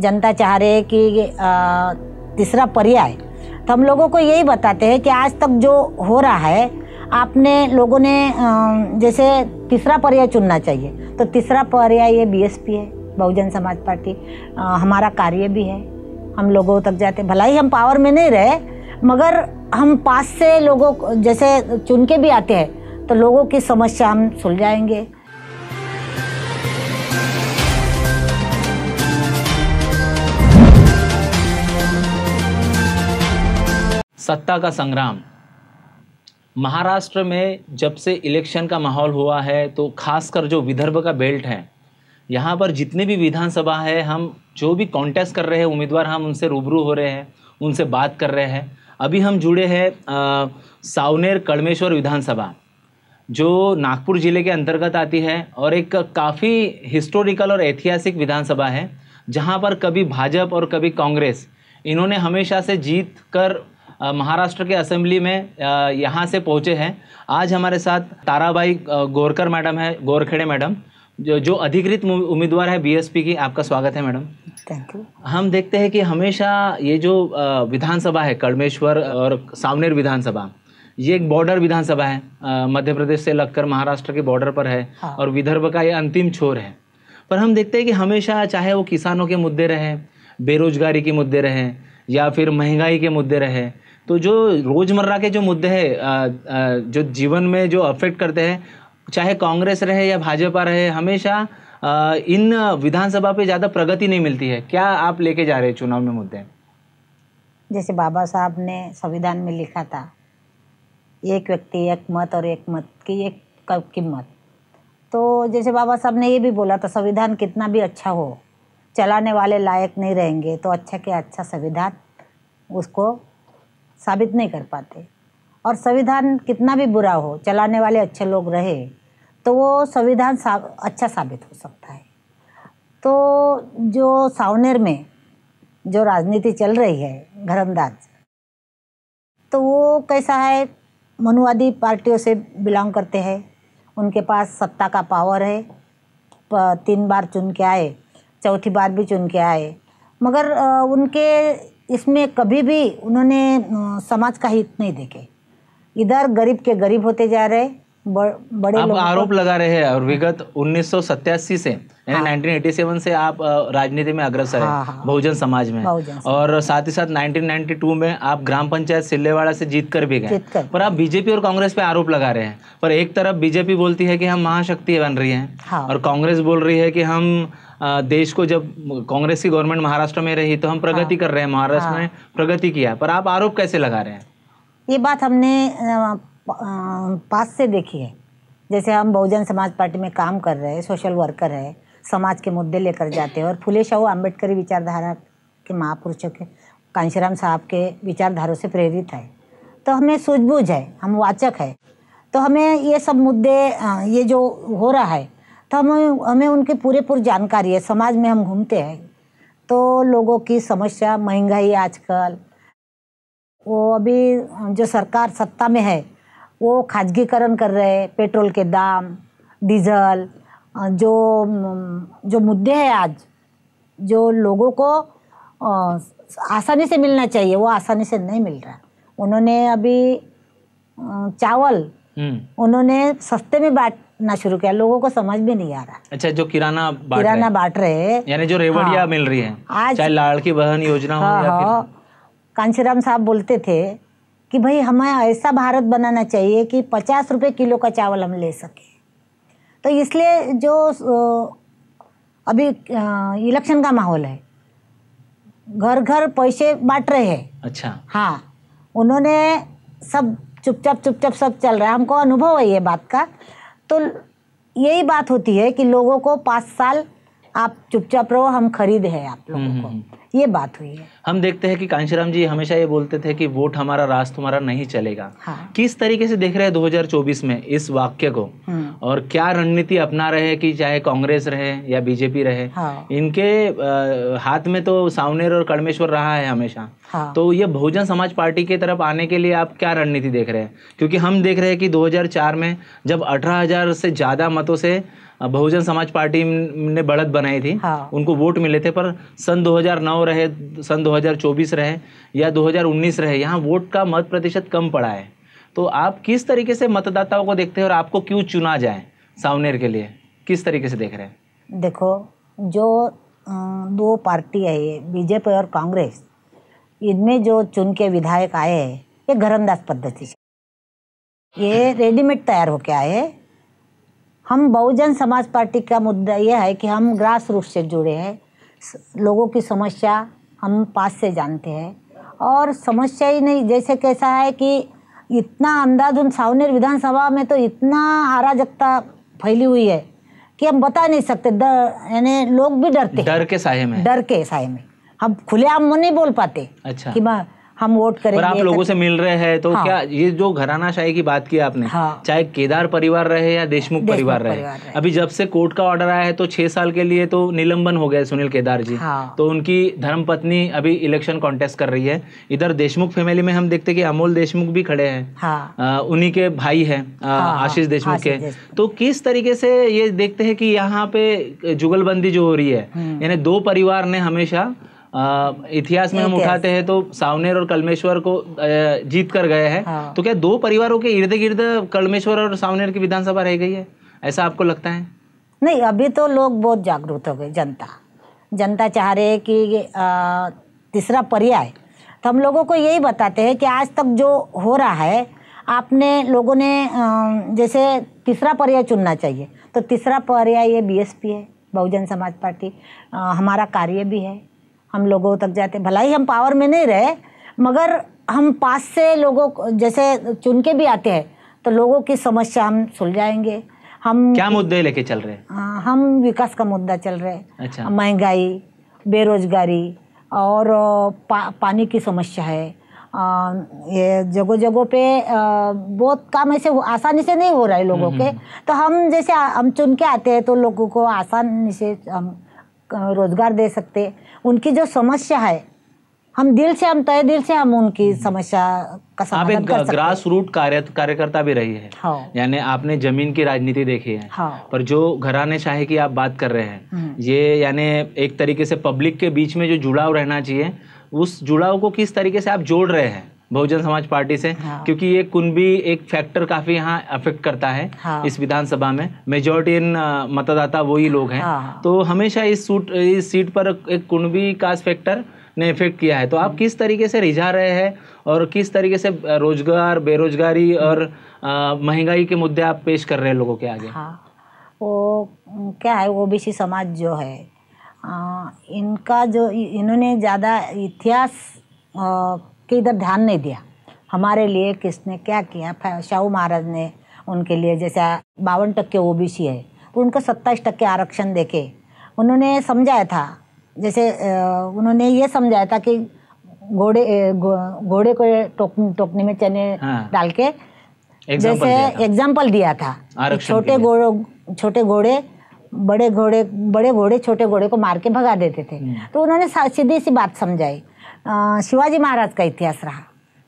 जनता चाह रहे है कि तीसरा पर्याय तो हम लोगों को यही बताते हैं कि आज तक जो हो रहा है आपने लोगों ने जैसे तीसरा पर्याय चुनना चाहिए तो तीसरा पर्याय ये बीएसपी है बहुजन समाज पार्टी हमारा कार्य भी है हम लोगों तक जाते भलाई हम पावर में नहीं रहे मगर हम पास से लोगों जैसे चुन के भी आते हैं तो लोगों की समस्या हम सुलझाएंगे सत्ता का संग्राम महाराष्ट्र में जब से इलेक्शन का माहौल हुआ है तो खासकर जो विदर्भ का बेल्ट है यहाँ पर जितने भी विधानसभा है हम जो भी कॉन्टेस्ट कर रहे हैं उम्मीदवार हम उनसे रूबरू हो रहे हैं उनसे बात कर रहे हैं अभी हम जुड़े हैं सावनेर कड़मेश्वर विधानसभा जो नागपुर ज़िले के अंतर्गत आती है और एक काफ़ी हिस्टोरिकल और ऐतिहासिक विधानसभा है जहाँ पर कभी भाजपा और कभी कांग्रेस इन्होंने हमेशा से जीत कर महाराष्ट्र के असेंबली में यहाँ से पहुँचे हैं आज हमारे साथ ताराबाई गोरकर मैडम है गोरखेड़े मैडम जो जो अधिकृत उम्मीदवार है बीएसपी की आपका स्वागत है मैडम थैंक यू हम देखते हैं कि हमेशा ये जो विधानसभा है कड़मेश्वर और सावनेर विधानसभा ये एक बॉर्डर विधानसभा है मध्य प्रदेश से लगकर महाराष्ट्र के बॉर्डर पर है हाँ। और विदर्भ का ये अंतिम छोर है पर हम देखते हैं कि हमेशा चाहे वो किसानों के मुद्दे रहे बेरोजगारी के मुद्दे रहे या फिर महंगाई के मुद्दे रहे तो जो रोज़मर्रा के जो मुद्दे हैं जो जीवन में जो अफेक्ट करते हैं चाहे कांग्रेस रहे या भाजपा रहे हमेशा इन विधानसभा पे ज़्यादा प्रगति नहीं मिलती है क्या आप लेके जा रहे हैं चुनाव में मुद्दे जैसे बाबा साहब ने संविधान में लिखा था एक व्यक्ति एक मत और एक मत की एक कीमत तो जैसे बाबा साहब ने ये भी बोला था संविधान कितना भी अच्छा हो चलाने वाले लायक नहीं रहेंगे तो अच्छा के अच्छा संविधान उसको साबित नहीं कर पाते और संविधान कितना भी बुरा हो चलाने वाले अच्छे लोग रहे तो वो संविधान सा, अच्छा साबित हो सकता है तो जो सावनेर में जो राजनीति चल रही है घरंदाज तो वो कैसा है मनुवादी पार्टियों से बिलोंग करते हैं उनके पास सत्ता का पावर है तीन बार चुन के आए चौथी बार भी चुन के आए मगर उनके इसमें कभी भी उन्होंने समाज का हित नहीं देखे इधर गरीब के गरीब होते जा रहे बड़े आप आरोप लगा रहे हैं और विगत उन्नीस से यानी हाँ। 1987 से आप राजनीति में अग्रसर हाँ, हैं हाँ। बहुजन समाज में और साथ ही साथ 1992 में आप ग्राम पंचायत सिल्लेवाड़ा से जीत कर भी गए पर आप बीजेपी और कांग्रेस पे आरोप लगा रहे हैं पर एक तरफ बीजेपी बोलती है कि हम महाशक्ति बन रही है हाँ। और कांग्रेस बोल रही है कि हम देश को जब कांग्रेस की गवर्नमेंट महाराष्ट्र में रही तो हम प्रगति हाँ, कर रहे हैं महाराष्ट्र हाँ, में प्रगति किया पर आप आरोप कैसे लगा रहे हैं ये बात हमने पास से देखी है जैसे हम बहुजन समाज पार्टी में काम कर रहे हैं सोशल वर्कर है समाज के मुद्दे लेकर जाते हैं और फुले शाहू आम्बेडकरी विचारधारा के महापुरुषों के कांशीराम साहब के विचारधारों से प्रेरित है तो हमें सूझबूझ है हम वाचक है तो हमें ये सब मुद्दे ये जो हो रहा है तो हम हमें उनकी पूरे पूरी जानकारी है समाज में हम घूमते हैं तो लोगों की समस्या महंगाई आजकल वो अभी जो सरकार सत्ता में है वो खाजगीकरण कर रहे हैं पेट्रोल के दाम डीजल जो जो मुद्दे हैं आज जो लोगों को आसानी से मिलना चाहिए वो आसानी से नहीं मिल रहा उन्होंने अभी चावल हम्म। उन्होंने सस्ते में बांट बांटना शुरू किया लोगों को समझ भी नहीं आ रहा अच्छा जो किराना किराना बांट रहे यानी जो रेवड़िया हाँ, मिल रही है आज चाहे लाड़की बहन योजना हाँ, हो हाँ। कांशीराम साहब बोलते थे कि भाई हमें ऐसा भारत बनाना चाहिए कि पचास रुपये किलो का चावल हम ले सके तो इसलिए जो अभी इलेक्शन का माहौल है घर घर पैसे बांट रहे हैं अच्छा हाँ उन्होंने सब चुपचाप चुपचाप सब चल रहा है हमको अनुभव है ये बात का तो यही बात होती है कि लोगों को पाँच साल आप चुपचाप रहो हम खरीद है आप लोगों को हम्म, हम्म, हम्म। ये बात हुई है हम देखते हैं कि कांशीराम जी हमेशा ये बोलते थे कि वोट हमारा राज तुम्हारा नहीं चलेगा हाँ। किस तरीके से देख रहे हैं 2024 में इस वाक्य को हम्म। और क्या रणनीति अपना रहे कि चाहे कांग्रेस रहे या बीजेपी रहे हाँ। इनके आ, हाथ में तो सावनेर और कड़मेश्वर रहा है हमेशा हाँ। तो ये बहुजन समाज पार्टी की तरफ आने के लिए आप क्या रणनीति देख रहे हैं क्योंकि हम देख रहे हैं कि दो में जब अठारह से ज़्यादा मतों से बहुजन समाज पार्टी ने बढ़त बनाई थी हाँ। उनको वोट मिले थे पर सन 2009 रहे सन 2024 रहे या 2019 रहे यहाँ वोट का मत प्रतिशत कम पड़ा है तो आप किस तरीके से मतदाताओं को देखते हैं और आपको क्यों चुना जाए सावनेर के लिए किस तरीके से देख रहे हैं देखो जो दो पार्टी है ये बीजेपी और कांग्रेस इनमें जो चुन के विधायक आए हैं ये घरंदाज पद्धति से ये रेडीमेड तैयार होके आए हम बहुजन समाज पार्टी का मुद्दा यह है कि हम ग्रास रूट से जुड़े हैं लोगों की समस्या हम पास से जानते हैं और समस्या ही नहीं जैसे कैसा है कि इतना अंधाधुंध सावनेर विधानसभा में तो इतना अराजकता फैली हुई है कि हम बता नहीं सकते डर यानी लोग भी डरते डर के साय में डर के साय में हम खुलेआम नहीं बोल पाते अच्छा कि हम वोट करेंगे आप लोगों से मिल रहे हैं तो हाँ। क्या ये जो घराना शाही की बात की आपने हाँ। चाहे केदार परिवार रहे या देशमुख परिवार रहे अभी जब से कोर्ट का ऑर्डर आया है तो छह साल के लिए तो निलंबन हो गया सुनील केदार जी हाँ। तो उनकी धर्मपत्नी अभी इलेक्शन कॉन्टेस्ट कर रही है इधर देशमुख फैमिली में हम देखते की अमोल देशमुख भी खड़े है हाँ। उन्हीं के भाई है हाँ, आशीष देशमुख के तो किस तरीके से ये देखते है की यहाँ पे जुगलबंदी जो हो रही है हम्म। यानी दो परिवार ने हमेशा इतिहास में हम उठाते हैं तो सावनेर और कलमेश्वर को जीत कर गए हैं हाँ। तो क्या दो परिवारों के इर्द गिर्द कलमेश्वर और सावनेर की विधानसभा रह गई है ऐसा आपको लगता है नहीं अभी तो लोग बहुत जागरूक हो गए जनता जनता चाह रहे है कि तीसरा पर्याय तो हम लोगों को यही बताते हैं कि आज तक जो हो रहा है आपने लोगों ने जैसे तीसरा पर्याय चुनना चाहिए तो तीसरा पर्याय ये बीएसपी है बहुजन समाज पार्टी हमारा कार्य भी है हम लोगों तक जाते भलाई हम पावर में नहीं रहे मगर हम पास से लोगों जैसे चुन के भी आते हैं तो लोगों की समस्या हम सुलझाएंगे हम क्या मुद्दे लेके चल रहे हैं हम विकास का मुद्दा चल रहे हैं अच्छा। महंगाई बेरोजगारी और पा, पानी की समस्या है आ, ये जगह जगह पे बहुत काम ऐसे आसानी से नहीं हो रहा है लोगों हम्म, के हम्म। तो हम जैसे हम चुन के आते हैं तो लोगों को आसानी से हम रोज़गार दे सकते उनकी जो समस्या है हम दिल से हम तय दिल से हम उनकी हम्म। समस्या का आप एक ग्रास रूट कार्यकर्ता भी रही है हाँ। यानी आपने जमीन की राजनीति देखी है हाँ। पर जो घराने शाही की आप बात कर रहे हैं हम्म। ये यानी एक तरीके से पब्लिक के बीच में जो जुड़ाव रहना चाहिए उस जुड़ाव को किस तरीके से आप जोड़ रहे हैं बहुजन समाज पार्टी से हाँ। क्योंकि ये कुनबी एक फैक्टर काफी यहाँ अफेक्ट करता है हाँ। इस विधानसभा में मेजोरिटी इन मतदाता वही लोग हैं हाँ। तो हमेशा इस सूट इस सीट पर एक कुनबी कास्ट फैक्टर ने इफेक्ट किया है तो आप किस तरीके से रिझा रहे हैं और किस तरीके से रोजगार बेरोजगारी और महंगाई के मुद्दे आप पेश कर रहे हैं लोगों के आगे हाँ। वो क्या है ओबीसी बी समाज जो है आ, इनका जो इन्होंने ज़्यादा इतिहास कि इधर ध्यान नहीं दिया हमारे लिए किसने क्या किया शाहू महाराज ने उनके लिए जैसे बावन टक्के ओ बी सी है उनको सत्ताईस टक्के आरक्षण देके उन्होंने समझाया था जैसे उन्होंने ये समझाया था कि घोड़े घोड़े को टोक टोकने में चने हाँ। डाल के जैसे एग्जाम्पल दिया था छोटे घोड़े छोटे घोड़े बड़े घोड़े बड़े घोड़े छोटे घोड़े को मार के भगा देते थे हम्म। तो उन्होंने सीधी सी बात समझाई शिवाजी महाराज का इतिहास रहा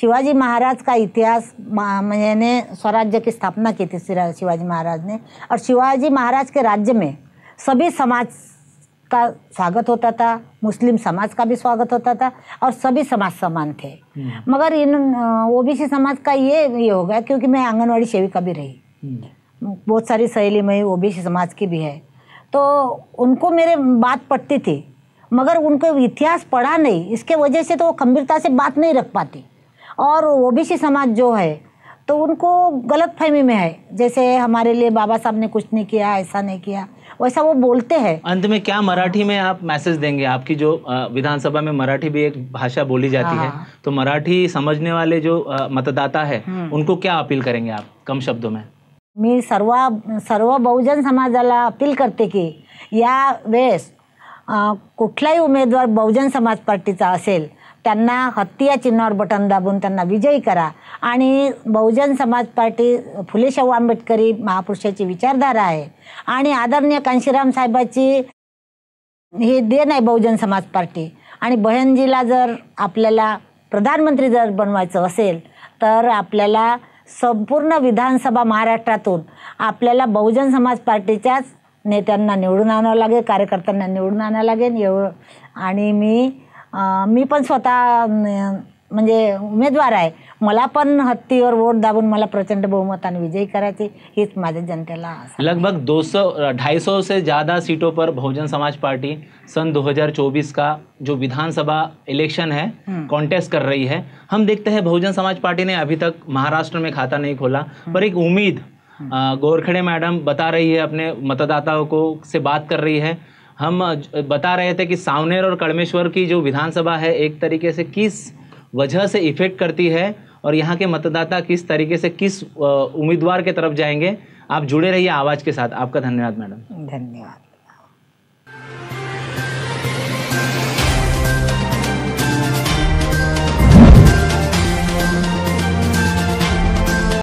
शिवाजी महाराज का इतिहास मैंने स्वराज्य की स्थापना की थी शिवाजी महाराज ने और शिवाजी महाराज के राज्य में सभी समाज का स्वागत होता था मुस्लिम समाज का भी स्वागत होता था और सभी समाज समान थे हम्म. मगर इन ओबीसी समाज का ये ये हो गया क्योंकि मैं आंगनवाड़ी सेविका भी रही हम्म. बहुत सारी सहेली मई ओबीसी समाज की भी है तो उनको मेरे बात पड़ती थी मगर उनको इतिहास पढ़ा नहीं इसके वजह से तो वो गंभीरता से बात नहीं रख पाती और ओ बी सी समाज जो है तो उनको गलत फहमी में है जैसे हमारे लिए बाबा साहब ने कुछ नहीं किया ऐसा नहीं किया वैसा वो बोलते हैं अंत में क्या मराठी में आप मैसेज देंगे आपकी जो विधानसभा में मराठी भी एक भाषा बोली जाती है हाँ। तो मराठी समझने वाले जो मतदाता है हम्म। उनको क्या अपील करेंगे आप कम शब्दों में मी सर्व सर्व बहुजन समाजाला अपील करते की या वेस कुठलाही उमेदवार बहुजन समाज पार्टीचा असेल त्यांना हत्ती या चिन्हावर बटन दाबून त्यांना विजयी करा आणि बहुजन समाज पार्टी फुले शाहू आंबेडकरी महापुरुषाची विचारधारा आहे आणि आदरणीय कांशीराम साहेबाची हे देण आहे बहुजन समाज पार्टी आणि बहनजीला जर आपल्याला प्रधानमंत्री जर बनवायचं असेल तर आपल्याला संपूर्ण विधानसभा महाराष्ट्रातून आपल्याला बहुजन समाज पार्टीच्याच नेत्यांना निवडून आणावं लागेल कार्यकर्त्यांना निवडून आणावं लागेल एवढं आणि मी मी पण स्वतः म्हणजे उमेदवार आहे मला पण हत्तीवर वोट दाबून मला प्रचंड बहुमताने विजयी करायची हीच माझ्या जनतेला लगभग ढाई सौ से ज़्यादा सीटों पर बहुजन समाज पार्टी सन 2024 का जो विधानसभा इलेक्शन है कॉन्टेस्ट हम्म। कर रही है हम देखते हैं बहुजन समाज पार्टी ने अभी तक महाराष्ट्र में खाता नहीं खोला पर एक उम्मीद हाँ। गोरखड़े मैडम बता रही है अपने मतदाताओं को से बात कर रही है हम बता रहे थे कि सावनेर और कड़मेश्वर की जो विधानसभा है एक तरीके से किस वजह से इफेक्ट करती है और यहाँ के मतदाता किस तरीके से किस उम्मीदवार के तरफ जाएंगे आप जुड़े रहिए आवाज़ के साथ आपका धन्यवाद मैडम धन्यवाद